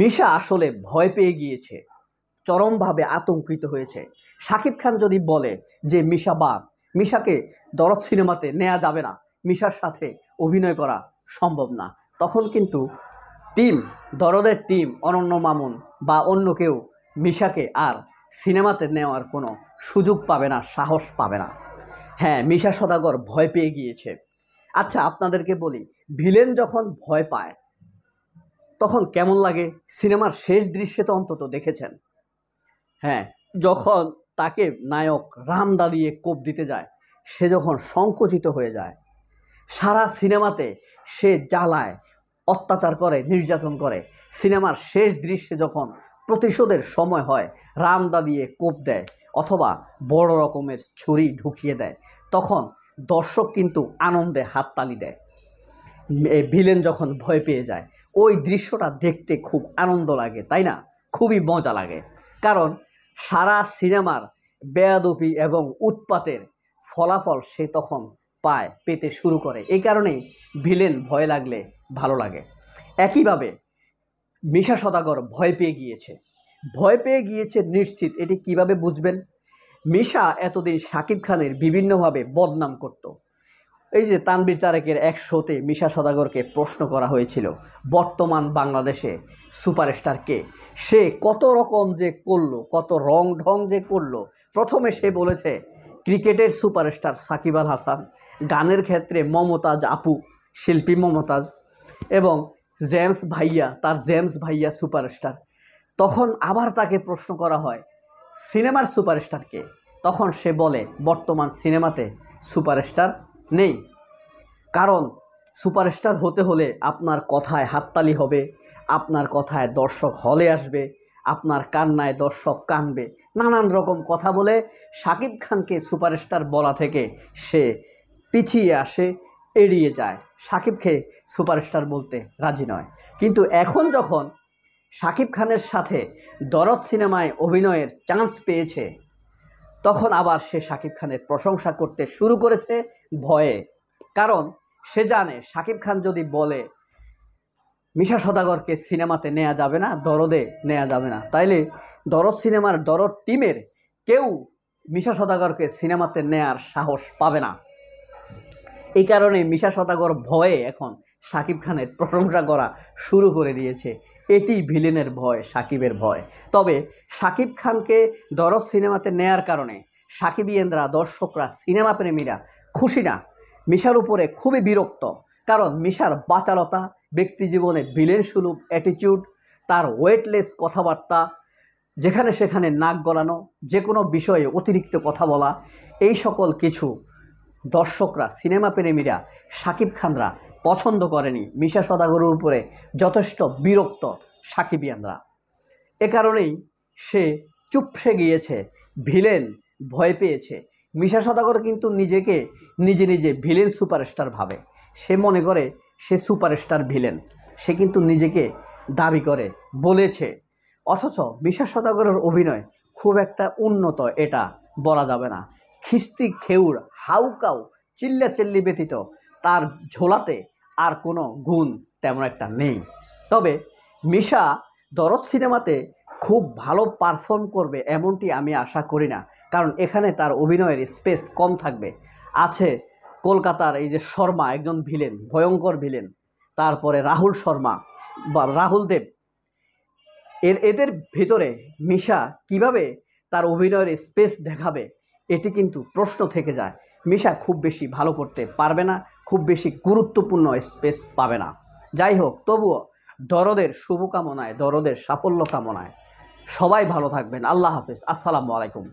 মিশা আসলে ভয় পেয়ে গিয়েছে চরমভাবে আতঙ্কিত হয়েছে সাকিব খান যদি বলে যে মিশা বা মিশাকে দরদ সিনেমাতে নেওয়া যাবে না মিশার সাথে অভিনয় করা সম্ভব না তখন কিন্তু টিম দরদের টিম অনন্য মামুন বা অন্য কেউ মিশাকে আর সিনেমাতে নেওয়ার কোনো সুযোগ পাবে না সাহস পাবে না হ্যাঁ মিশা সদাগর ভয় পেয়ে গিয়েছে আচ্ছা আপনাদেরকে বলি ভিলেন যখন ভয় পায় তখন কেমন লাগে সিনেমার শেষ দৃশ্যে তো অন্তত দেখেছেন হ্যাঁ যখন তাকে নায়ক রাম দাঁড়িয়ে কোপ দিতে যায় সে যখন সংকুচিত হয়ে যায় সারা সিনেমাতে সে জ্বালায় অত্যাচার করে নির্যাতন করে সিনেমার শেষ দৃশ্যে যখন প্রতিশোধের সময় হয় রাম দাঁড়িয়ে কোপ দেয় অথবা বড় রকমের ছুরি ঢুকিয়ে দেয় তখন দর্শক কিন্তু আনন্দে হাততালি দেয় ভিলেন যখন ভয় পেয়ে যায় ওই দৃশ্যটা দেখতে খুব আনন্দ লাগে তাই না খুবই মজা লাগে কারণ সারা সিনেমার বেয়াদপি এবং উৎপাতের ফলাফল সে তখন পায় পেতে শুরু করে এই কারণেই ভিলেন ভয় লাগলে ভালো লাগে একইভাবে মিশা সদাগর ভয় পেয়ে গিয়েছে ভয় পেয়ে গিয়েছে নিশ্চিত এটি কিভাবে বুঝবেন মিশা এতদিন শাকিব খানের বিভিন্নভাবে বদনাম করত এই যে তানবির তারেকের এক শোতে মিশা সদাগরকে প্রশ্ন করা হয়েছিল বর্তমান বাংলাদেশে সুপারস্টার কে সে কত রকম যে করলো কত রং ঢং যে করলো প্রথমে সে বলেছে ক্রিকেটের সুপারস্টার সাকিব আল হাসান গানের ক্ষেত্রে মমতাজ আপু শিল্পী মমতাজ এবং জেমস ভাইয়া তার জেমস ভাইয়া সুপারস্টার তখন আবার তাকে প্রশ্ন করা হয় সিনেমার সুপারস্টার কে তখন সে বলে বর্তমান সিনেমাতে সুপারস্টার নেই কারণ সুপারস্টার হতে হলে আপনার কথায় হাততালি হবে আপনার কথায় দর্শক হলে আসবে আপনার কান্নায় দর্শক কানবে নানান রকম কথা বলে সাকিব খানকে সুপারস্টার বলা থেকে সে পিছিয়ে আসে এড়িয়ে যায় সাকিবকে সুপারস্টার বলতে রাজি নয় কিন্তু এখন যখন সাকিব খানের সাথে দরদ সিনেমায় অভিনয়ের চান্স পেয়েছে তখন আবার সে সাকিব খানের প্রশংসা করতে শুরু করেছে ভয়ে কারণ সে জানে সাকিব খান যদি বলে মিশা সদাগরকে সিনেমাতে নেওয়া যাবে না দরদে নেওয়া যাবে না তাইলে দরদ সিনেমার দরদ টিমের কেউ মিশা সদাগরকে সিনেমাতে নেয়ার সাহস পাবে না এই কারণে মিশা সদাগর ভয়ে এখন সাকিব খানের প্রশংসা করা শুরু করে দিয়েছে এটি ভিলেনের ভয় সাকিবের ভয় তবে সাকিব খানকে দরদ সিনেমাতে নেয়ার কারণে সাকিবিয়েন্দ্রা দর্শকরা সিনেমা প্রেমীরা খুশি না মিশার উপরে খুবই বিরক্ত কারণ মিশার বাচালতা ব্যক্তি জীবনে বিলেন সুলভ অ্যাটিটিউড তার ওয়েটলেস কথাবার্তা যেখানে সেখানে নাক গলানো যে কোনো বিষয়ে অতিরিক্ত কথা বলা এই সকল কিছু দর্শকরা সিনেমা প্রেমীরা সাকিব খানরা পছন্দ করেনি মিশা সদাগরুর উপরে যথেষ্ট বিরক্ত সাকিবিয়ানরা এ কারণেই সে চুপসে গিয়েছে ভিলেন ভয় পেয়েছে মিশা সদাগর কিন্তু নিজেকে নিজে নিজে ভিলেন সুপারস্টার ভাবে সে মনে করে সে সুপারস্টার ভিলেন সে কিন্তু নিজেকে দাবি করে বলেছে অথচ মিশা সদাগরের অভিনয় খুব একটা উন্নত এটা বলা যাবে না খিস্তি খেউর হাউকাউ চিল্লাচিল্লি ব্যতীত তার ঝোলাতে আর কোনো গুণ তেমন একটা নেই তবে মিশা দরদ সিনেমাতে খুব ভালো পারফর্ম করবে এমনটি আমি আশা করি না কারণ এখানে তার অভিনয়ের স্পেস কম থাকবে আছে কলকাতার এই যে শর্মা একজন ভিলেন ভয়ঙ্কর ভিলেন তারপরে রাহুল শর্মা বা রাহুল দেব এর এদের ভিতরে মিশা কিভাবে তার অভিনয়ের স্পেস দেখাবে এটি কিন্তু প্রশ্ন থেকে যায় মিশা খুব বেশি ভালো করতে পারবে না খুব বেশি গুরুত্বপূর্ণ স্পেস পাবে না যাই হোক তবুও দরদের শুভকামনায় দরদের সাফল্য কামনায় সবাই ভালো থাকবেন আল্লাহ হাফেজ আসসালামু আলাইকুম